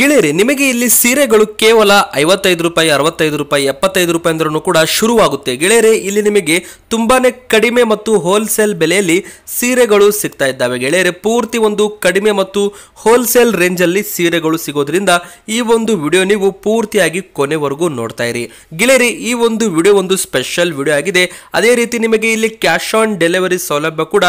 ಗೆಳೆಯರಿ ನಿಮಗೆ ಇಲ್ಲಿ ಸೀರೆಗಳು ಕೇವಲ ಐವತ್ತೈದು ರೂಪಾಯಿ ಅರವತ್ತೈದು ರೂಪಾಯಿ ಎಪ್ಪತ್ತೈದು ರೂಪಾಯಿ ಅಂದ್ರೂ ಕೂಡ ಶುರುವಾಗುತ್ತೆ ಗೆಳೆಯರೆ ಇಲ್ಲಿ ನಿಮಗೆ ತುಂಬಾನೇ ಕಡಿಮೆ ಮತ್ತು ಹೋಲ್ಸೇಲ್ ಬೆಲೆಯಲ್ಲಿ ಸೀರೆಗಳು ಸಿಗ್ತಾ ಇದ್ದಾವೆ ಗೆಳೆಯರೆ ಪೂರ್ತಿ ಒಂದು ಕಡಿಮೆ ಮತ್ತು ಹೋಲ್ಸೇಲ್ ರೇಂಜಲ್ಲಿ ಸೀರೆಗಳು ಸಿಗೋದ್ರಿಂದ ಈ ಒಂದು ವಿಡಿಯೋ ನೀವು ಪೂರ್ತಿಯಾಗಿ ಕೊನೆವರೆಗೂ ನೋಡ್ತಾ ಇರಿ ಗೆಳೆಯರಿ ಈ ಒಂದು ವಿಡಿಯೋ ಒಂದು ಸ್ಪೆಷಲ್ ವಿಡಿಯೋ ಆಗಿದೆ ಅದೇ ರೀತಿ ನಿಮಗೆ ಇಲ್ಲಿ ಕ್ಯಾಶ್ ಆನ್ ಡೆಲಿವರಿ ಸೌಲಭ್ಯ ಕೂಡ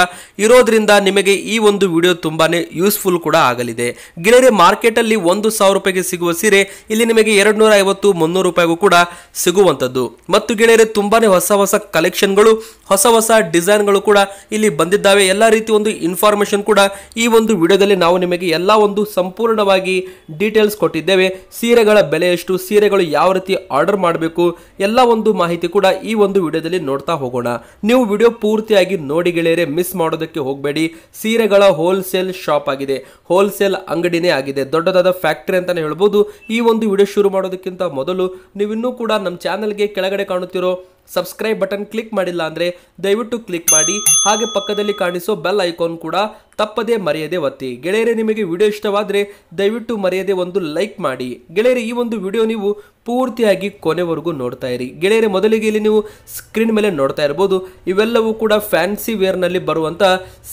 ಇರೋದ್ರಿಂದ ನಿಮಗೆ ಈ ಒಂದು ವಿಡಿಯೋ ತುಂಬಾನೇ ಯೂಸ್ಫುಲ್ ಕೂಡ ಆಗಲಿದೆ ಗೆಳೆಯರೆ ಮಾರ್ಕೆಟಲ್ಲಿ ಒಂದು ಒಂದು ಸಾವಿರ ರೂಪಾಯಿಗೆ ಸಿಗುವ ಸೀರೆ ಇಲ್ಲಿ ನಿಮಗೆ ಎರಡು ನೂರ ಐವತ್ತು ಮುನ್ನೂರು ರೂಪಾಯಿಗೂ ಕೂಡ ಸಿಗುವಂತದ್ದು ಮತ್ತು ಗೆಳೆಯರೆ ತುಂಬಾನೇ ಹೊಸ ಹೊಸ ಕಲೆಕ್ಷನ್ಗಳು ಹೊಸ ಹೊಸ ಡಿಸೈನ್ಗಳು ಕೂಡ ಇಲ್ಲಿ ಬಂದಿದ್ದಾವೆ ಎಲ್ಲ ರೀತಿ ಒಂದು ಇನ್ಫಾರ್ಮೇಷನ್ ಕೂಡ ಈ ಒಂದು ವಿಡಿಯೋದಲ್ಲಿ ನಾವು ನಿಮಗೆ ಎಲ್ಲ ಒಂದು ಸಂಪೂರ್ಣವಾಗಿ ಡೀಟೇಲ್ಸ್ ಕೊಟ್ಟಿದ್ದೇವೆ ಸೀರೆಗಳ ಬೆಲೆ ಎಷ್ಟು ಸೀರೆಗಳು ಯಾವ ರೀತಿ ಆರ್ಡರ್ ಮಾಡಬೇಕು ಎಲ್ಲ ಒಂದು ಮಾಹಿತಿ ಕೂಡ ಈ ಒಂದು ವಿಡಿಯೋದಲ್ಲಿ ನೋಡ್ತಾ ಹೋಗೋಣ ನೀವು ವಿಡಿಯೋ ಪೂರ್ತಿಯಾಗಿ ನೋಡಿ ಗೆಳೆಯರೆ ಮಿಸ್ ಮಾಡೋದಕ್ಕೆ ಹೋಗಬೇಡಿ ಸೀರೆಗಳ ಹೋಲ್ಸೇಲ್ ಶಾಪ್ ಆಗಿದೆ ಹೋಲ್ಸೇಲ್ ಅಂಗಡಿನೇ ಆಗಿದೆ ದೊಡ್ಡದಾದ ಫ್ಯಾಕ್ಟ್ರಿ ಅಂತಲೇ ಹೇಳ್ಬೋದು ಈ ಒಂದು ವಿಡಿಯೋ ಶುರು ಮಾಡೋದಕ್ಕಿಂತ ಮೊದಲು ನೀವಿನ್ನೂ ಕೂಡ ನಮ್ಮ ಚಾನಲ್ಗೆ ಕೆಳಗಡೆ ಕಾಣುತ್ತಿರೋ ಸಬ್ಸ್ಕ್ರೈಬ್ ಬಟನ್ ಕ್ಲಿಕ್ ಮಾಡಿಲ್ಲ ಅಂದರೆ ದಯವಿಟ್ಟು ಕ್ಲಿಕ್ ಮಾಡಿ ಹಾಗೆ ಪಕ್ಕದಲ್ಲಿ ಕಾಣಿಸೋ ಬೆಲ್ ಐಕಾನ್ ಕೂಡ ತಪ್ಪದೇ ಮರೆಯದೆ ಒತ್ತಿ ಗೆಳೆಯರೆ ನಿಮಗೆ ವಿಡಿಯೋ ಇಷ್ಟವಾದರೆ ದಯವಿಟ್ಟು ಮರೆಯದೆ ಒಂದು ಲೈಕ್ ಮಾಡಿ ಗೆಳೆಯರೆ ಈ ಒಂದು ವಿಡಿಯೋ ನೀವು ಪೂರ್ತಿಯಾಗಿ ಕೊನೆವರೆಗೂ ನೋಡ್ತಾ ಇರಿ ಗೆಳೆಯರೆ ಮೊದಲಿಗೆ ಇಲ್ಲಿ ನೀವು ಸ್ಕ್ರೀನ್ ಮೇಲೆ ನೋಡ್ತಾ ಇರ್ಬೋದು ಇವೆಲ್ಲವೂ ಕೂಡ ಫ್ಯಾನ್ಸಿ ವೇರ್ನಲ್ಲಿ ಬರುವಂಥ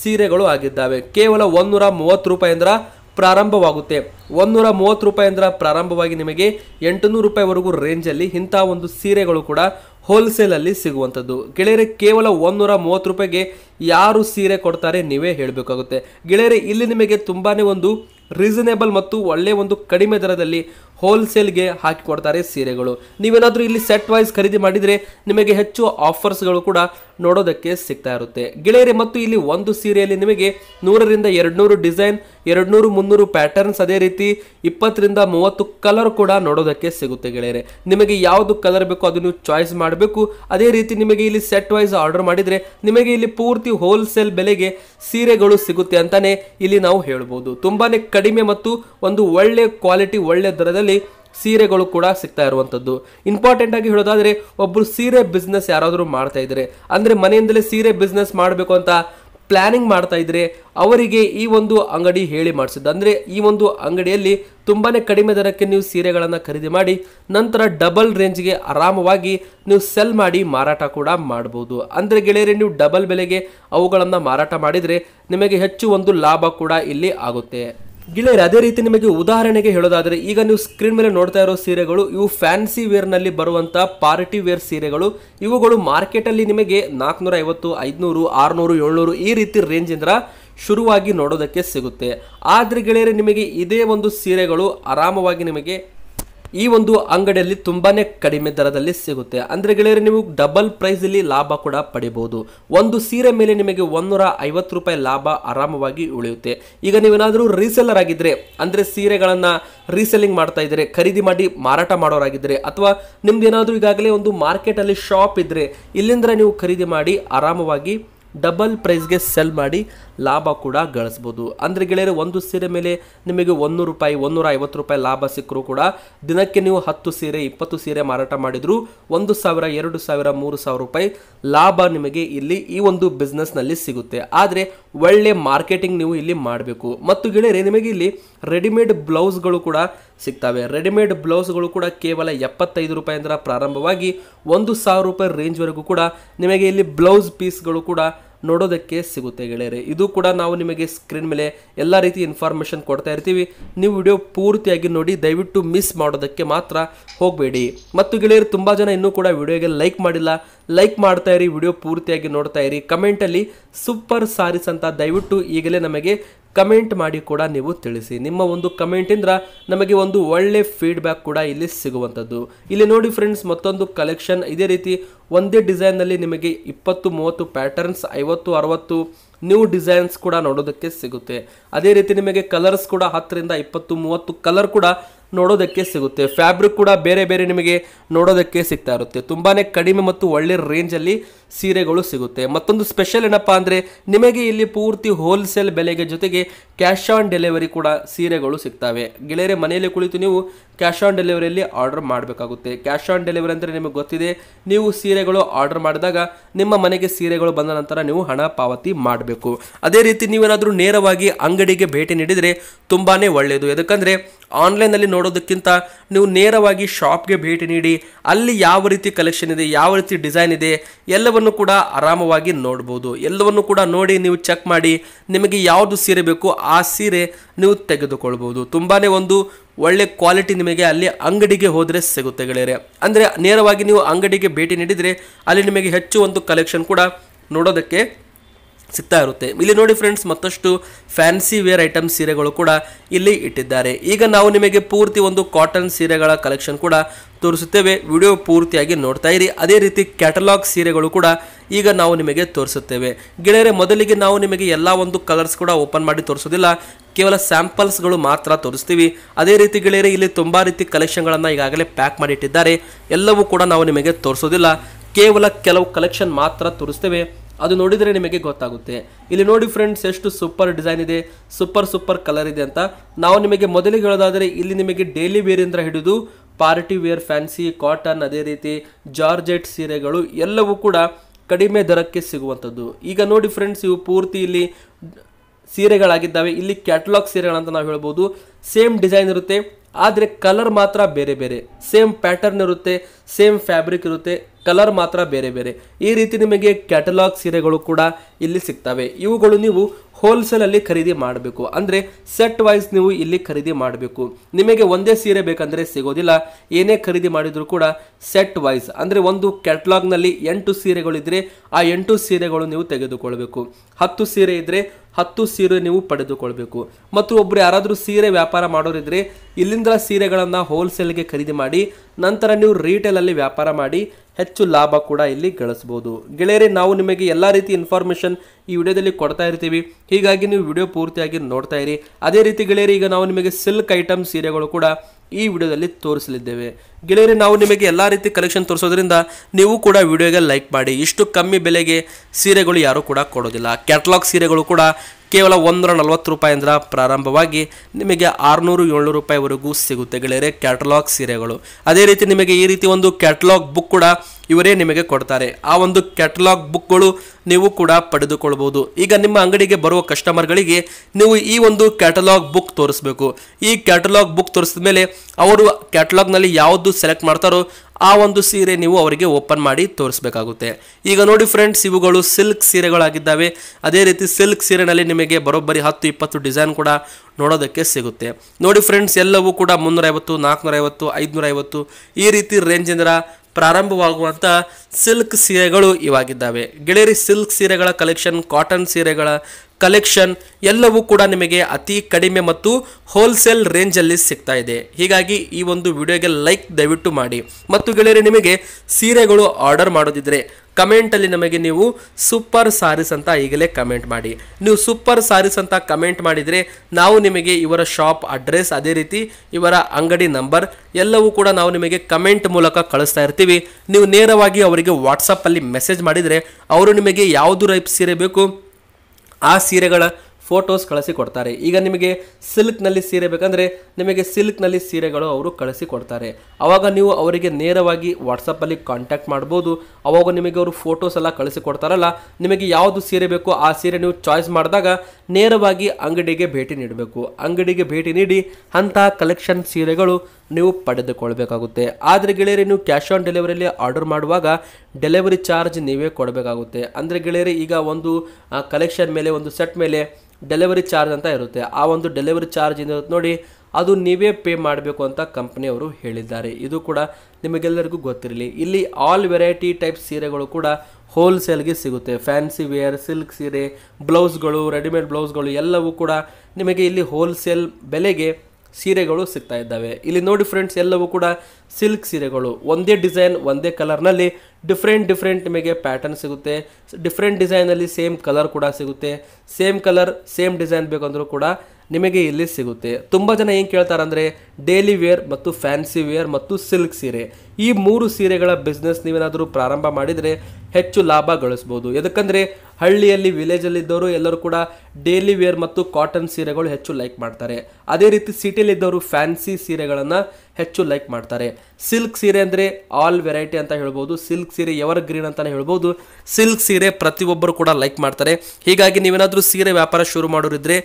ಸೀರೆಗಳು ಆಗಿದ್ದಾವೆ ಕೇವಲ ಒಂದೂರ ಮೂವತ್ತು ರೂಪಾಯಿ ಅಂದ್ರೆ ಪ್ರಾರಂಭವಾಗುತ್ತೆ ಒಂದೂರ ಮೂವತ್ತು ರೂಪಾಯಿಂದ ಪ್ರಾರಂಭವಾಗಿ ನಿಮಗೆ ಎಂಟುನೂರು ರೂಪಾಯಿವರೆಗೂ ರೇಂಜಲ್ಲಿ ಇಂಥ ಒಂದು ಸೀರೆಗಳು ಕೂಡ ಹೋಲ್ಸೇಲಲ್ಲಿ ಸಿಗುವಂಥದ್ದು ಗೆಳೆಯರೆ ಕೇವಲ ಒಂದೂರ ಮೂವತ್ತು ರೂಪಾಯಿಗೆ ಯಾರು ಸೀರೆ ಕೊಡ್ತಾರೆ ನೀವೇ ಹೇಳಬೇಕಾಗುತ್ತೆ ಗೆಳೆಯರೆ ಇಲ್ಲಿ ನಿಮಗೆ ತುಂಬಾ ಒಂದು ರೀಸನೇಬಲ್ ಮತ್ತು ಒಳ್ಳೆಯ ಒಂದು ಕಡಿಮೆ ದರದಲ್ಲಿ ಹೋಲ್ಸೇಲ್ಗೆ ಕೊಡ್ತಾರೆ ಸೀರೆಗಳು ನೀವೇನಾದರೂ ಇಲ್ಲಿ ಸೆಟ್ ವೈಸ್ ಖರೀದಿ ಮಾಡಿದರೆ ನಿಮಗೆ ಹೆಚ್ಚು ಆಫರ್ಸ್ಗಳು ಕೂಡ ನೋಡೋದಕ್ಕೆ ಸಿಗ್ತಾ ಇರುತ್ತೆ ಗೆಳೆಯರೆ ಮತ್ತು ಇಲ್ಲಿ ಒಂದು ಸೀರೆಯಲ್ಲಿ ನಿಮಗೆ ನೂರರಿಂದ ಎರಡುನೂರು ಡಿಸೈನ್ ಎರಡುನೂರು ಮುನ್ನೂರು ಪ್ಯಾಟರ್ನ್ಸ್ ಅದೇ ರೀತಿ ಇಪ್ಪತ್ತರಿಂದ ಮೂವತ್ತು ಕಲರ್ ಕೂಡ ನೋಡೋದಕ್ಕೆ ಸಿಗುತ್ತೆ ಗೆಳೆಯರೆ ನಿಮಗೆ ಯಾವುದು ಕಲರ್ ಬೇಕು ಅದನ್ನು ಚಾಯ್ಸ್ ಮಾಡಬೇಕು ಅದೇ ರೀತಿ ನಿಮಗೆ ಇಲ್ಲಿ ಸೆಟ್ ವೈಸ್ ಆರ್ಡರ್ ಮಾಡಿದರೆ ನಿಮಗೆ ಇಲ್ಲಿ ಪೂರ್ತಿ ಹೋಲ್ಸೇಲ್ ಬೆಲೆಗೆ ಸೀರೆಗಳು ಸಿಗುತ್ತೆ ಅಂತಾನೆ ಇಲ್ಲಿ ನಾವು ಹೇಳ್ಬೋದು ತುಂಬಾನೇ ಕಡಿಮೆ ಮತ್ತು ಒಂದು ಒಳ್ಳೆ ಕ್ವಾಲಿಟಿ ಒಳ್ಳೆ ದರದಲ್ಲಿ ಸೀರೆಗಳು ಕೂಡ ಸಿಗ್ತಾ ಇರುವಂಥದ್ದು ಇಂಪಾರ್ಟೆಂಟ್ ಆಗಿ ಹೇಳೋದಾದ್ರೆ ಒಬ್ಬರು ಸೀರೆ ಬಿಸ್ನೆಸ್ ಯಾರಾದರೂ ಮಾಡ್ತಾ ಇದ್ದಾರೆ ಅಂದರೆ ಮನೆಯಿಂದಲೇ ಸೀರೆ ಬಿಸ್ನೆಸ್ ಮಾಡಬೇಕು ಅಂತ ಪ್ಲಾನಿಂಗ್ ಮಾಡ್ತಾ ಇದ್ರೆ ಅವರಿಗೆ ಈ ಒಂದು ಅಂಗಡಿ ಹೇಳಿ ಮಾಡಿಸಿದ್ದು ಅಂದರೆ ಈ ಒಂದು ಅಂಗಡಿಯಲ್ಲಿ ತುಂಬಾ ಕಡಿಮೆ ದರಕ್ಕೆ ನೀವು ಸೀರೆಗಳನ್ನು ಖರೀದಿ ಮಾಡಿ ನಂತರ ಡಬಲ್ ರೇಂಜ್ಗೆ ಆರಾಮವಾಗಿ ನೀವು ಸೆಲ್ ಮಾಡಿ ಮಾರಾಟ ಕೂಡ ಮಾಡ್ಬೋದು ಅಂದರೆ ಗೆಳೆಯರೆ ನೀವು ಡಬಲ್ ಬೆಲೆಗೆ ಅವುಗಳನ್ನು ಮಾರಾಟ ಮಾಡಿದರೆ ನಿಮಗೆ ಹೆಚ್ಚು ಒಂದು ಲಾಭ ಕೂಡ ಇಲ್ಲಿ ಆಗುತ್ತೆ ಗೆಳೆಯರೆ ಅದೇ ರೀತಿ ನಿಮಗೆ ಉದಾಹರಣೆಗೆ ಹೇಳೋದಾದರೆ ಈಗ ನೀವು ಸ್ಕ್ರೀನ್ ಮೇಲೆ ನೋಡ್ತಾ ಇರೋ ಸೀರೆಗಳು ಇವು ಫ್ಯಾನ್ಸಿ ವೇರ್ನಲ್ಲಿ ಬರುವಂಥ ಪಾರ್ಟಿ ವೇರ್ ಸೀರೆಗಳು ಇವುಗಳು ಮಾರ್ಕೆಟಲ್ಲಿ ನಿಮಗೆ ನಾಲ್ಕುನೂರ ಐವತ್ತು ಐದುನೂರು ಆರುನೂರು ಏಳ್ನೂರು ಈ ರೀತಿ ರೇಂಜಿಂದ ಶುರುವಾಗಿ ನೋಡೋದಕ್ಕೆ ಸಿಗುತ್ತೆ ಆದರೆ ಗೆಳೆಯರೆ ನಿಮಗೆ ಇದೇ ಒಂದು ಸೀರೆಗಳು ಆರಾಮವಾಗಿ ನಿಮಗೆ ಈ ಒಂದು ಅಂಗಡಿಯಲ್ಲಿ ತುಂಬಾನೇ ಕಡಿಮೆ ದರದಲ್ಲಿ ಸಿಗುತ್ತೆ ಅಂದರೆ ಗೆಳೆಯರು ನೀವು ಡಬಲ್ ಪ್ರೈಸ್ ಅಲ್ಲಿ ಲಾಭ ಕೂಡ ಪಡಿಬಹುದು ಒಂದು ಸೀರೆ ಮೇಲೆ ನಿಮಗೆ ಒಂದೂರ ಐವತ್ತು ರೂಪಾಯಿ ಲಾಭ ಆರಾಮವಾಗಿ ಉಳಿಯುತ್ತೆ ಈಗ ನೀವೇನಾದರೂ ರೀಸೆಲ್ಲರ್ ಆಗಿದ್ದರೆ ಅಂದರೆ ಸೀರೆಗಳನ್ನು ರೀಸೆಲ್ಲಿಂಗ್ ಮಾಡ್ತಾ ಇದ್ದರೆ ಖರೀದಿ ಮಾಡಿ ಮಾರಾಟ ಮಾಡೋರಾಗಿದ್ರೆ ಅಥವಾ ನಿಮ್ದು ಏನಾದರೂ ಈಗಾಗಲೇ ಒಂದು ಮಾರ್ಕೆಟಲ್ಲಿ ಶಾಪ್ ಇದ್ದರೆ ಇಲ್ಲಿಂದ ನೀವು ಖರೀದಿ ಮಾಡಿ ಆರಾಮವಾಗಿ ಡಬಲ್ ಪ್ರೈಸ್ಗೆ ಸೆಲ್ ಮಾಡಿ ಲಾಭ ಕೂಡ ಗಳಿಸ್ಬೋದು ಅಂದರೆ ಗೆಳೆಯರು ಒಂದು ಸೀರೆ ಮೇಲೆ ನಿಮಗೆ ಒಂದು ರೂಪಾಯಿ ಒಂದೂರ ಐವತ್ತು ರೂಪಾಯಿ ಲಾಭ ಸಿಕ್ಕರೂ ಕೂಡ ದಿನಕ್ಕೆ ನೀವು ಹತ್ತು ಸೀರೆ ಇಪ್ಪತ್ತು ಸೀರೆ ಮಾರಾಟ ಮಾಡಿದರೂ ಒಂದು ಸಾವಿರ ಎರಡು ಸಾವಿರ ಮೂರು ಸಾವಿರ ರೂಪಾಯಿ ಲಾಭ ನಿಮಗೆ ಇಲ್ಲಿ ಈ ಒಂದು ಬಿಸ್ನೆಸ್ನಲ್ಲಿ ಸಿಗುತ್ತೆ ಆದರೆ ಒಳ್ಳೆ ಮಾರ್ಕೆಟಿಂಗ್ ನೀವು ಇಲ್ಲಿ ಮಾಡಬೇಕು ಮತ್ತು ಗೆಳೆಯರೆ ನಿಮಗೆ ಇಲ್ಲಿ ರೆಡಿಮೇಡ್ ಬ್ಲೌಸ್ಗಳು ಕೂಡ ಸಿಗ್ತವೆ ರೆಡಿಮೇಡ್ ಬ್ಲೌಸ್ಗಳು ಕೂಡ ಕೇವಲ ಎಪ್ಪತ್ತೈದು ರೂಪಾಯಿಂದ ಪ್ರಾರಂಭವಾಗಿ ಒಂದು ಸಾವಿರ ರೂಪಾಯಿ ರೇಂಜ್ವರೆಗೂ ಕೂಡ ನಿಮಗೆ ಇಲ್ಲಿ ಬ್ಲೌಸ್ ಪೀಸ್ಗಳು ಕೂಡ ನೋಡೋದಕ್ಕೆ ಸಿಗುತ್ತೆ ಗೆಳೆಯರೆ ಇದು ಕೂಡ ನಾವು ನಿಮಗೆ ಸ್ಕ್ರೀನ್ ಮೇಲೆ ಎಲ್ಲ ರೀತಿ ಇನ್ಫಾರ್ಮೇಷನ್ ಕೊಡ್ತಾ ಇರ್ತೀವಿ ನೀವು ವಿಡಿಯೋ ಪೂರ್ತಿಯಾಗಿ ನೋಡಿ ದಯವಿಟ್ಟು ಮಿಸ್ ಮಾಡೋದಕ್ಕೆ ಮಾತ್ರ ಹೋಗಬೇಡಿ ಮತ್ತು ಗೆಳೆಯರು ತುಂಬ ಜನ ಇನ್ನೂ ಕೂಡ ವಿಡಿಯೋಗೆ ಲೈಕ್ ಮಾಡಿಲ್ಲ ಲೈಕ್ ಮಾಡ್ತಾ ಇರಿ ವಿಡಿಯೋ ಪೂರ್ತಿಯಾಗಿ ನೋಡ್ತಾ ಇರಿ ಕಮೆಂಟಲ್ಲಿ ಸೂಪರ್ ಸಾರೀಸ್ ಅಂತ ದಯವಿಟ್ಟು ಈಗಲೇ ನಮಗೆ ಕಮೆಂಟ್ ಮಾಡಿ ಕೂಡ ನೀವು ತಿಳಿಸಿ ನಿಮ್ಮ ಒಂದು ಕಮೆಂಟಿಂದ ನಮಗೆ ಒಂದು ಒಳ್ಳೆ ಫೀಡ್ಬ್ಯಾಕ್ ಕೂಡ ಇಲ್ಲಿ ಸಿಗುವಂಥದ್ದು ಇಲ್ಲಿ ನೋಡಿ ಫ್ರೆಂಡ್ಸ್ ಮತ್ತೊಂದು ಕಲೆಕ್ಷನ್ ಇದೇ ರೀತಿ ಒಂದೇ ಡಿಸೈನ್ನಲ್ಲಿ ನಿಮಗೆ ಇಪ್ಪತ್ತು ಮೂವತ್ತು ಪ್ಯಾಟರ್ನ್ಸ್ ಐವತ್ತು ಅರವತ್ತು ನ್ಯೂ ಡಿಸೈನ್ಸ್ ಕೂಡ ನೋಡೋದಕ್ಕೆ ಸಿಗುತ್ತೆ ಅದೇ ರೀತಿ ನಿಮಗೆ ಕಲರ್ಸ್ ಕೂಡ ಹತ್ತರಿಂದ ಇಪ್ಪತ್ತು ಮೂವತ್ತು ಕಲರ್ ಕೂಡ ನೋಡೋದಕ್ಕೆ ಸಿಗುತ್ತೆ ಫ್ಯಾಬ್ರಿಕ್ ಕೂಡ ಬೇರೆ ಬೇರೆ ನಿಮಗೆ ನೋಡೋದಕ್ಕೆ ಸಿಗ್ತಾ ಇರುತ್ತೆ ತುಂಬಾ ಕಡಿಮೆ ಮತ್ತು ಒಳ್ಳೆ ರೇಂಜಲ್ಲಿ ಸೀರೆಗಳು ಸಿಗುತ್ತೆ ಮತ್ತೊಂದು ಸ್ಪೆಷಲ್ ಏನಪ್ಪ ಅಂದರೆ ನಿಮಗೆ ಇಲ್ಲಿ ಪೂರ್ತಿ ಹೋಲ್ಸೇಲ್ ಬೆಲೆಗೆ ಜೊತೆಗೆ ಕ್ಯಾಶ್ ಆನ್ ಡೆಲಿವರಿ ಕೂಡ ಸೀರೆಗಳು ಸಿಗ್ತವೆ ಗೆಳೆಯರೆ ಮನೆಯಲ್ಲಿ ಕುಳಿತು ನೀವು ಕ್ಯಾಶ್ ಆನ್ ಡೆಲಿವರಿಯಲ್ಲಿ ಆರ್ಡರ್ ಮಾಡಬೇಕಾಗುತ್ತೆ ಕ್ಯಾಶ್ ಆನ್ ಡೆಲಿವರಿ ಅಂದರೆ ನಿಮಗೆ ಗೊತ್ತಿದೆ ನೀವು ಸೀರೆಗಳು ಆರ್ಡರ್ ಮಾಡಿದಾಗ ನಿಮ್ಮ ಮನೆಗೆ ಸೀರೆಗಳು ಬಂದ ನಂತರ ನೀವು ಹಣ ಪಾವತಿ ಮಾಡಬೇಕು ಅದೇ ರೀತಿ ನೀವೇನಾದರೂ ನೇರವಾಗಿ ಅಂಗಡಿಗೆ ಭೇಟಿ ನೀಡಿದರೆ ತುಂಬಾ ಒಳ್ಳೆಯದು ಯಾಕಂದರೆ ಆನ್ಲೈನಲ್ಲಿ ನೋಡೋದಕ್ಕಿಂತ ನೀವು ನೇರವಾಗಿ ಶಾಪ್ಗೆ ಭೇಟಿ ನೀಡಿ ಅಲ್ಲಿ ಯಾವ ರೀತಿ ಕಲೆಕ್ಷನ್ ಇದೆ ಯಾವ ರೀತಿ ಡಿಸೈನ್ ಇದೆ ಎಲ್ಲವನ್ನು ಕೂಡ ಆರಾಮವಾಗಿ ನೋಡ್ಬೋದು ಎಲ್ಲವನ್ನು ಕೂಡ ನೋಡಿ ನೀವು ಚೆಕ್ ಮಾಡಿ ನಿಮಗೆ ಯಾವುದು ಸೀರೆ ಬೇಕು ಆ ಸೀರೆ ನೀವು ತೆಗೆದುಕೊಳ್ಬೋದು ತುಂಬಾ ಒಂದು ಒಳ್ಳೆ ಕ್ವಾಲಿಟಿ ನಿಮಗೆ ಅಲ್ಲಿ ಅಂಗಡಿಗೆ ಹೋದರೆ ಸಿಗುತ್ತೆ ಗೆಳೆಯರೆ ಅಂದರೆ ನೇರವಾಗಿ ನೀವು ಅಂಗಡಿಗೆ ಭೇಟಿ ನೀಡಿದರೆ ಅಲ್ಲಿ ನಿಮಗೆ ಹೆಚ್ಚು ಒಂದು ಕಲೆಕ್ಷನ್ ಕೂಡ ನೋಡೋದಕ್ಕೆ ಸಿಗ್ತಾ ಇರುತ್ತೆ ಇಲ್ಲಿ ನೋಡಿ ಫ್ರೆಂಡ್ಸ್ ಮತ್ತಷ್ಟು ಫ್ಯಾನ್ಸಿ ವೇರ್ ಐಟಮ್ ಸೀರೆಗಳು ಕೂಡ ಇಲ್ಲಿ ಇಟ್ಟಿದ್ದಾರೆ ಈಗ ನಾವು ನಿಮಗೆ ಪೂರ್ತಿ ಒಂದು ಕಾಟನ್ ಸೀರೆಗಳ ಕಲೆಕ್ಷನ್ ಕೂಡ ತೋರಿಸುತ್ತೇವೆ ವಿಡಿಯೋ ಪೂರ್ತಿಯಾಗಿ ನೋಡ್ತಾ ಇರಿ ಅದೇ ರೀತಿ ಕ್ಯಾಟಲಾಗ್ ಸೀರೆಗಳು ಕೂಡ ಈಗ ನಾವು ನಿಮಗೆ ತೋರಿಸುತ್ತೇವೆ ಗೆಳೆಯರೆ ಮೊದಲಿಗೆ ನಾವು ನಿಮಗೆ ಎಲ್ಲ ಒಂದು ಕಲರ್ಸ್ ಕೂಡ ಓಪನ್ ಮಾಡಿ ತೋರಿಸೋದಿಲ್ಲ ಕೇವಲ ಸ್ಯಾಂಪಲ್ಸ್ಗಳು ಮಾತ್ರ ತೋರಿಸ್ತೀವಿ ಅದೇ ರೀತಿ ಗೆಳೆಯರೆ ಇಲ್ಲಿ ತುಂಬ ರೀತಿ ಕಲೆಕ್ಷನ್ಗಳನ್ನು ಈಗಾಗಲೇ ಪ್ಯಾಕ್ ಮಾಡಿಟ್ಟಿದ್ದಾರೆ ಎಲ್ಲವೂ ಕೂಡ ನಾವು ನಿಮಗೆ ತೋರಿಸೋದಿಲ್ಲ ಕೇವಲ ಕೆಲವು ಕಲೆಕ್ಷನ್ ಮಾತ್ರ ತೋರಿಸ್ತೇವೆ ಅದು ನೋಡಿದರೆ ನಿಮಗೆ ಗೊತ್ತಾಗುತ್ತೆ ಇಲ್ಲಿ ನೋಡಿ ಫ್ರೆಂಡ್ಸ್ ಎಷ್ಟು ಸೂಪರ್ ಡಿಸೈನ್ ಇದೆ ಸೂಪರ್ ಸೂಪರ್ ಕಲರ್ ಇದೆ ಅಂತ ನಾವು ನಿಮಗೆ ಮೊದಲಿಗೆ ಹೇಳೋದಾದರೆ ಇಲ್ಲಿ ನಿಮಗೆ ಡೈಲಿ ವೇರಿಂದ ಹಿಡಿದು ಪಾರ್ಟಿ ವೇರ್ ಫ್ಯಾನ್ಸಿ ಕಾಟನ್ ಅದೇ ರೀತಿ ಜಾರ್ಜೆಟ್ ಸೀರೆಗಳು ಎಲ್ಲವೂ ಕೂಡ ಕಡಿಮೆ ದರಕ್ಕೆ ಸಿಗುವಂಥದ್ದು ಈಗ ನೋಡಿ ಫ್ರೆಂಡ್ಸ್ ಇವು ಪೂರ್ತಿ ಇಲ್ಲಿ ಸೀರೆಗಳಾಗಿದ್ದಾವೆ ಇಲ್ಲಿ ಕ್ಯಾಟಲಾಗ್ ಸೀರೆಗಳಂತ ನಾವು ಹೇಳ್ಬೋದು ಸೇಮ್ ಡಿಸೈನ್ ಇರುತ್ತೆ ಆದರೆ ಕಲರ್ ಮಾತ್ರ ಬೇರೆ ಬೇರೆ ಸೇಮ್ ಪ್ಯಾಟರ್ನ್ ಇರುತ್ತೆ ಸೇಮ್ ಫ್ಯಾಬ್ರಿಕ್ ಇರುತ್ತೆ ಕಲರ್ ಮಾತ್ರ ಬೇರೆ ಬೇರೆ ಈ ರೀತಿ ನಿಮಗೆ ಕ್ಯಾಟಲಾಗ್ ಸೀರೆಗಳು ಕೂಡ ಇಲ್ಲಿ ಸಿಗ್ತವೆ ಇವುಗಳು ನೀವು ಹೋಲ್ಸೇಲಲ್ಲಿ ಖರೀದಿ ಮಾಡಬೇಕು ಅಂದರೆ ಸೆಟ್ ವೈಸ್ ನೀವು ಇಲ್ಲಿ ಖರೀದಿ ಮಾಡಬೇಕು ನಿಮಗೆ ಒಂದೇ ಸೀರೆ ಬೇಕಂದ್ರೆ ಸಿಗೋದಿಲ್ಲ ಏನೇ ಖರೀದಿ ಮಾಡಿದರೂ ಕೂಡ ಸೆಟ್ ವೈಸ್ ಅಂದರೆ ಒಂದು ಕ್ಯಾಟ್ಲಾಗ್ನಲ್ಲಿ ಎಂಟು ಸೀರೆಗಳಿದ್ದರೆ ಆ ಎಂಟು ಸೀರೆಗಳು ನೀವು ತೆಗೆದುಕೊಳ್ಬೇಕು ಹತ್ತು ಸೀರೆ ಇದ್ದರೆ ಹತ್ತು ಸೀರೆ ನೀವು ಪಡೆದುಕೊಳ್ಬೇಕು ಮತ್ತು ಒಬ್ಬರು ಯಾರಾದರೂ ಸೀರೆ ವ್ಯಾಪಾರ ಮಾಡೋರಿದ್ರೆ ಇಲ್ಲಿಂದ ಸೀರೆಗಳನ್ನು ಹೋಲ್ಸೇಲ್ಗೆ ಖರೀದಿ ಮಾಡಿ ನಂತರ ನೀವು ರೀಟೇಲ್ ಮೊಬೈಲ್ನಲ್ಲಿ ವ್ಯಾಪಾರ ಮಾಡಿ ಹೆಚ್ಚು ಲಾಭ ಕೂಡ ಇಲ್ಲಿ ಗಳಿಸ್ಬೋದು ಗೆಳೆಯರೆ ನಾವು ನಿಮಗೆ ಎಲ್ಲ ರೀತಿ ಇನ್ಫಾರ್ಮೇಷನ್ ಈ ವಿಡಿಯೋದಲ್ಲಿ ಕೊಡ್ತಾ ಇರ್ತೀವಿ ಹೀಗಾಗಿ ನೀವು ವಿಡಿಯೋ ಪೂರ್ತಿಯಾಗಿ ನೋಡ್ತಾ ಇರಿ ಅದೇ ರೀತಿ ಗೆಳೆಯರಿ ಈಗ ನಾವು ನಿಮಗೆ ಸಿಲ್ಕ್ ಐಟಮ್ ಸೀರೆಗಳು ಕೂಡ ಈ ವಿಡಿಯೋದಲ್ಲಿ ತೋರಿಸಲಿದ್ದೇವೆ ಗೆಳೆಯರೆ ನಾವು ನಿಮಗೆ ಎಲ್ಲ ರೀತಿ ಕಲೆಕ್ಷನ್ ತೋರಿಸೋದ್ರಿಂದ ನೀವು ಕೂಡ ವಿಡಿಯೋಗೆ ಲೈಕ್ ಮಾಡಿ ಇಷ್ಟು ಕಮ್ಮಿ ಬೆಲೆಗೆ ಸೀರೆಗಳು ಯಾರೂ ಕೂಡ ಕೊಡೋದಿಲ್ಲ ಕ್ಯಾಟ್ಲಾಗ್ ಸೀರೆಗಳು ಕೂಡ ಕೇವಲ ಒಂದೂರ ನಲವತ್ತು ರೂಪಾಯಿಂದ ಪ್ರಾರಂಭವಾಗಿ ನಿಮಗೆ ಆರುನೂರು ಏಳ್ನೂರು ರೂಪಾಯಿವರೆಗೂ ಸಿಗುತ್ತೆ ಗೆಳೆಯರೆ ಕ್ಯಾಟಲಾಗ್ ಸೀರೆಗಳು ಅದೇ ರೀತಿ ನಿಮಗೆ ಈ ರೀತಿ ಒಂದು ಕ್ಯಾಟಲಾಗ್ ಬುಕ್ ಕೂಡ ಇವರೇ ನಿಮಗೆ ಕೊಡ್ತಾರೆ ಆ ಒಂದು ಕ್ಯಾಟಲಾಗ್ ಬುಕ್ಗಳು ನೀವು ಕೂಡ ಪಡೆದುಕೊಳ್ಬೋದು ಈಗ ನಿಮ್ಮ ಅಂಗಡಿಗೆ ಬರುವ ಕಸ್ಟಮರ್ಗಳಿಗೆ ನೀವು ಈ ಒಂದು ಕ್ಯಾಟಲಾಗ್ ಬುಕ್ ತೋರಿಸ್ಬೇಕು ಈ ಕ್ಯಾಟಲಾಗ್ ಬುಕ್ ತೋರಿಸಿದ ಮೇಲೆ ಅವರು ಕ್ಯಾಟಲಾಗ್ನಲ್ಲಿ ಯಾವುದು ಸೆಲೆಕ್ಟ್ ಮಾಡ್ತಾರೋ ಆ ಒಂದು ಸೀರೆ ನೀವು ಅವರಿಗೆ ಓಪನ್ ಮಾಡಿ ತೋರಿಸಬೇಕಾಗುತ್ತೆ ಈಗ ನೋಡಿ ಫ್ರೆಂಡ್ಸ್ ಇವುಗಳು ಸಿಲ್ಕ್ ಸೀರೆಗಳಾಗಿದ್ದಾವೆ ಅದೇ ರೀತಿ ಸಿಲ್ಕ್ ಸೀರೆನಲ್ಲಿ ನಿಮಗೆ ಬರೋಬ್ಬರಿ ಹತ್ತು ಇಪ್ಪತ್ತು ಡಿಸೈನ್ ಕೂಡ ನೋಡೋದಕ್ಕೆ ಸಿಗುತ್ತೆ ನೋಡಿ ಫ್ರೆಂಡ್ಸ್ ಎಲ್ಲವೂ ಕೂಡ ಮುನ್ನೂರೈವತ್ತು ನಾಲ್ಕುನೂರೈವತ್ತು ಐದುನೂರೈವತ್ತು ಈ ರೀತಿ ರೇಂಜಿಂದ ಪ್ರಾರಂಭವಾಗುವಂಥ ಸಿಲ್ಕ್ ಸೀರೆಗಳು ಇವಾಗಿದ್ದಾವೆ ಗೆಳೆಯರಿ ಸಿಲ್ಕ್ ಸೀರೆಗಳ ಕಲೆಕ್ಷನ್ ಕಾಟನ್ ಸೀರೆಗಳ ಕಲೆಕ್ಷನ್ ಎಲ್ಲವೂ ಕೂಡ ನಿಮಗೆ ಅತಿ ಕಡಿಮೆ ಮತ್ತು ಹೋಲ್ಸೇಲ್ ರೇಂಜಲ್ಲಿ ಸಿಗ್ತಾ ಇದೆ ಹೀಗಾಗಿ ಈ ಒಂದು ವಿಡಿಯೋಗೆ ಲೈಕ್ ದಯವಿಟ್ಟು ಮಾಡಿ ಮತ್ತು ಗೆಳೆಯರೆ ನಿಮಗೆ ಸೀರೆಗಳು ಆರ್ಡರ್ ಮಾಡೋದಿದ್ರೆ ಕಮೆಂಟಲ್ಲಿ ನಮಗೆ ನೀವು ಸೂಪರ್ ಸಾರೀಸ್ ಅಂತ ಈಗಲೇ ಕಮೆಂಟ್ ಮಾಡಿ ನೀವು ಸೂಪರ್ ಸಾರೀಸ್ ಅಂತ ಕಮೆಂಟ್ ಮಾಡಿದರೆ ನಾವು ನಿಮಗೆ ಇವರ ಶಾಪ್ ಅಡ್ರೆಸ್ ಅದೇ ರೀತಿ ಇವರ ಅಂಗಡಿ ನಂಬರ್ ಎಲ್ಲವೂ ಕೂಡ ನಾವು ನಿಮಗೆ ಕಮೆಂಟ್ ಮೂಲಕ ಕಳಿಸ್ತಾ ಇರ್ತೀವಿ ನೀವು ನೇರವಾಗಿ ಅವರಿಗೆ ವಾಟ್ಸಪ್ಪಲ್ಲಿ ಮೆಸೇಜ್ ಮಾಡಿದರೆ ಅವರು ನಿಮಗೆ ಯಾವುದು ರೈಪ್ ಸೀರೆ ಬೇಕು ಆ ಸೀರೆಗಳ ಫೋಟೋಸ್ ಕಳಿಸಿಕೊಡ್ತಾರೆ ಈಗ ನಿಮಗೆ ಸಿಲ್ಕ್ನಲ್ಲಿ ಸೀರೆ ಬೇಕಂದರೆ ನಿಮಗೆ ಸಿಲ್ಕ್ನಲ್ಲಿ ಸೀರೆಗಳು ಅವರು ಕಳಿಸಿಕೊಡ್ತಾರೆ ಆವಾಗ ನೀವು ಅವರಿಗೆ ನೇರವಾಗಿ ವಾಟ್ಸಪ್ಪಲ್ಲಿ ಕಾಂಟ್ಯಾಕ್ಟ್ ಮಾಡ್ಬೋದು ಅವಾಗ ನಿಮಗೆ ಅವರು ಫೋಟೋಸ್ ಎಲ್ಲ ಕಳಿಸಿಕೊಡ್ತಾರಲ್ಲ ನಿಮಗೆ ಯಾವುದು ಸೀರೆ ಬೇಕೋ ಆ ಸೀರೆ ನೀವು ಚಾಯ್ಸ್ ಮಾಡಿದಾಗ ನೇರವಾಗಿ ಅಂಗಡಿಗೆ ಭೇಟಿ ನೀಡಬೇಕು ಅಂಗಡಿಗೆ ಭೇಟಿ ನೀಡಿ ಅಂತಹ ಕಲೆಕ್ಷನ್ ಸೀರೆಗಳು ನೀವು ಪಡೆದುಕೊಳ್ಬೇಕಾಗುತ್ತೆ ಆದರೆ ಗೆಳೆಯರಿ ನೀವು ಕ್ಯಾಶ್ ಆನ್ ಡೆಲಿವರಿಯಲ್ಲಿ ಆರ್ಡರ್ ಮಾಡುವಾಗ ಡೆಲಿವರಿ ಚಾರ್ಜ್ ನೀವೇ ಕೊಡಬೇಕಾಗುತ್ತೆ ಅಂದರೆ ಗೆಳೆಯರಿ ಈಗ ಒಂದು ಕಲೆಕ್ಷನ್ ಮೇಲೆ ಒಂದು ಸೆಟ್ ಮೇಲೆ ಡೆಲಿವರಿ ಚಾರ್ಜ್ ಅಂತ ಇರುತ್ತೆ ಆ ಒಂದು ಡೆಲಿವರಿ ಚಾರ್ಜ್ ಏನಿರುತ್ತೆ ನೋಡಿ ಅದು ನೀವೇ ಪೇ ಮಾಡಬೇಕು ಅಂತ ಕಂಪ್ನಿಯವರು ಹೇಳಿದ್ದಾರೆ ಇದು ಕೂಡ ನಿಮಗೆಲ್ಲರಿಗೂ ಗೊತ್ತಿರಲಿ ಇಲ್ಲಿ ಆಲ್ ವೆರೈಟಿ ಟೈಪ್ ಸೀರೆಗಳು ಕೂಡ ಹೋಲ್ಸೇಲ್ಗೆ ಸಿಗುತ್ತೆ ಫ್ಯಾನ್ಸಿ ವೇರ್ ಸಿಲ್ಕ್ ಸೀರೆ ಬ್ಲೌಸ್ಗಳು ರೆಡಿಮೇಡ್ ಬ್ಲೌಸ್ಗಳು ಎಲ್ಲವೂ ಕೂಡ ನಿಮಗೆ ಇಲ್ಲಿ ಹೋಲ್ಸೇಲ್ ಬೆಲೆಗೆ ಸೀರೆಗಳು ಸಿಗ್ತಾ ಇದ್ದಾವೆ ಇಲ್ಲಿ ನೋಡಿ ಫ್ರೆಂಡ್ಸ್ ಎಲ್ಲವೂ ಕೂಡ ಸಿಲ್ಕ್ ಸೀರೆಗಳು ಒಂದೇ ಡಿಸೈನ್ ಒಂದೇ ಕಲರ್ನಲ್ಲಿ ಡಿಫ್ರೆಂಟ್ ಡಿಫ್ರೆಂಟ್ ನಿಮಗೆ ಪ್ಯಾಟರ್ನ್ ಸಿಗುತ್ತೆ ಡಿಫ್ರೆಂಟ್ ಡಿಸೈನಲ್ಲಿ ಸೇಮ್ ಕಲರ್ ಕೂಡ ಸಿಗುತ್ತೆ ಸೇಮ್ ಕಲರ್ ಸೇಮ್ ಡಿಸೈನ್ ಬೇಕಂದ್ರೂ ಕೂಡ ನಿಮಗೆ ಇಲ್ಲಿ ಸಿಗುತ್ತೆ ತುಂಬ ಜನ ಏನು ಕೇಳ್ತಾರಂದರೆ ಡೈಲಿ ವೇರ್ ಮತ್ತು ಫ್ಯಾನ್ಸಿ ವೇರ್ ಮತ್ತು ಸಿಲ್ಕ್ ಸೀರೆ ಈ ಮೂರು ಸೀರೆಗಳ ಬಿಸ್ನೆಸ್ ನೀವೇನಾದರೂ ಪ್ರಾರಂಭ ಮಾಡಿದರೆ ಹೆಚ್ಚು ಲಾಭ ಗಳಿಸ್ಬೋದು ಯಾಕಂದರೆ ಹಳ್ಳಿಯಲ್ಲಿ ಇದ್ದವರು ಎಲ್ಲರೂ ಕೂಡ ಡೈಲಿ ವೇರ್ ಮತ್ತು ಕಾಟನ್ ಸೀರೆಗಳು ಹೆಚ್ಚು ಲೈಕ್ ಮಾಡ್ತಾರೆ ಅದೇ ರೀತಿ ಇದ್ದವರು ಫ್ಯಾನ್ಸಿ ಸೀರೆಗಳನ್ನು ಹೆಚ್ಚು ಲೈಕ್ ಮಾಡ್ತಾರೆ ಸಿಲ್ಕ್ ಸೀರೆ ಅಂದರೆ ಆಲ್ ವೆರೈಟಿ ಅಂತ ಹೇಳ್ಬೋದು ಸಿಲ್ಕ್ ಸೀರೆ ಎವರ್ ಗ್ರೀನ್ ಅಂತಲೇ ಹೇಳ್ಬೋದು ಸಿಲ್ಕ್ ಸೀರೆ ಪ್ರತಿಯೊಬ್ಬರು ಕೂಡ ಲೈಕ್ ಮಾಡ್ತಾರೆ ಹೀಗಾಗಿ ನೀವೇನಾದರೂ ಸೀರೆ ವ್ಯಾಪಾರ ಶುರು ಮಾಡೋರಿದ್ರೆ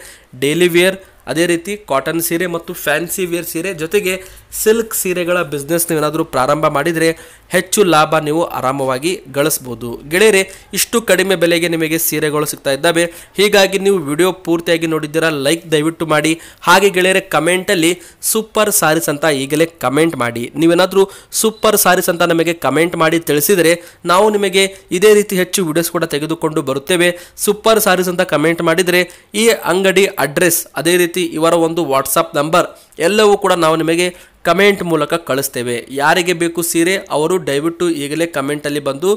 ಡೈಲಿ ವೇರ್ ಅದೇ ರೀತಿ ಕಾಟನ್ ಸೀರೆ ಮತ್ತು ಫ್ಯಾನ್ಸಿ ವೇರ್ ಸೀರೆ ಜೊತೆಗೆ ಸಿಲ್ಕ್ ಸೀರೆಗಳ ಬಿಸ್ನೆಸ್ ನೀವೇನಾದರೂ ಪ್ರಾರಂಭ ಮಾಡಿದರೆ ಹೆಚ್ಚು ಲಾಭ ನೀವು ಆರಾಮವಾಗಿ ಗಳಿಸ್ಬೋದು ಗೆಳೆಯರೆ ಇಷ್ಟು ಕಡಿಮೆ ಬೆಲೆಗೆ ನಿಮಗೆ ಸೀರೆಗಳು ಸಿಗ್ತಾ ಇದ್ದಾವೆ ಹೀಗಾಗಿ ನೀವು ವಿಡಿಯೋ ಪೂರ್ತಿಯಾಗಿ ನೋಡಿದ್ದೀರಾ ಲೈಕ್ ದಯವಿಟ್ಟು ಮಾಡಿ ಹಾಗೆ ಗೆಳೆಯರೆ ಕಮೆಂಟಲ್ಲಿ ಸೂಪರ್ ಸಾರೀಸ್ ಅಂತ ಈಗಲೇ ಕಮೆಂಟ್ ಮಾಡಿ ನೀವೇನಾದರೂ ಸೂಪರ್ ಸಾರೀಸ್ ಅಂತ ನಮಗೆ ಕಮೆಂಟ್ ಮಾಡಿ ತಿಳಿಸಿದರೆ ನಾವು ನಿಮಗೆ ಇದೇ ರೀತಿ ಹೆಚ್ಚು ವಿಡಿಯೋಸ್ ಕೂಡ ತೆಗೆದುಕೊಂಡು ಬರುತ್ತೇವೆ ಸೂಪರ್ ಸಾರೀಸ್ ಅಂತ ಕಮೆಂಟ್ ಮಾಡಿದರೆ ಈ ಅಂಗಡಿ ಅಡ್ರೆಸ್ ಅದೇ ರೀತಿ ರೀತಿ ಇವರ ಒಂದು ವಾಟ್ಸಪ್ ನಂಬರ್ ಎಲ್ಲವೂ ಕೂಡ ನಾವು ನಿಮಗೆ ಕಮೆಂಟ್ ಮೂಲಕ ಕಳಿಸ್ತೇವೆ ಯಾರಿಗೆ ಬೇಕು ಸೀರೆ ಅವರು ದಯವಿಟ್ಟು ಈಗಲೇ ಕಮೆಂಟಲ್ಲಿ ಬಂದು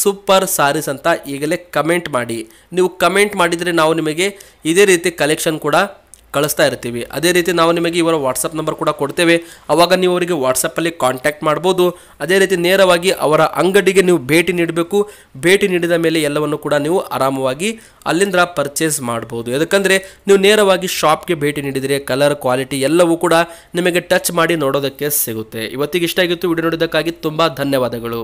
ಸೂಪರ್ ಸಾರೀಸ್ ಅಂತ ಈಗಲೇ ಕಮೆಂಟ್ ಮಾಡಿ ನೀವು ಕಮೆಂಟ್ ಮಾಡಿದರೆ ನಾವು ನಿಮಗೆ ಇದೇ ರೀತಿ ಕಲೆಕ್ಷನ್ ಕೂಡ ಕಳಿಸ್ತಾ ಇರ್ತೀವಿ ಅದೇ ರೀತಿ ನಾವು ನಿಮಗೆ ಇವರ ವಾಟ್ಸಪ್ ನಂಬರ್ ಕೂಡ ಕೊಡ್ತೇವೆ ಆವಾಗ ನೀವು ಅವರಿಗೆ ವಾಟ್ಸಪ್ಪಲ್ಲಿ ಕಾಂಟ್ಯಾಕ್ಟ್ ಮಾಡ್ಬೋದು ಅದೇ ರೀತಿ ನೇರವಾಗಿ ಅವರ ಅಂಗಡಿಗೆ ನೀವು ಭೇಟಿ ನೀಡಬೇಕು ಭೇಟಿ ನೀಡಿದ ಮೇಲೆ ಎಲ್ಲವನ್ನು ಕೂಡ ನೀವು ಆರಾಮವಾಗಿ ಅಲ್ಲಿಂದ ಪರ್ಚೇಸ್ ಮಾಡ್ಬೋದು ಯಾಕಂದರೆ ನೀವು ನೇರವಾಗಿ ಶಾಪ್ಗೆ ಭೇಟಿ ನೀಡಿದರೆ ಕಲರ್ ಕ್ವಾಲಿಟಿ ಎಲ್ಲವೂ ಕೂಡ ನಿಮಗೆ ಟಚ್ ಮಾಡಿ ನೋಡೋದಕ್ಕೆ ಸಿಗುತ್ತೆ ಇವತ್ತಿಗೆ ಇಷ್ಟ ಆಗಿತ್ತು ವಿಡಿಯೋ ನೋಡಿದ್ದಕ್ಕಾಗಿ ತುಂಬ ಧನ್ಯವಾದಗಳು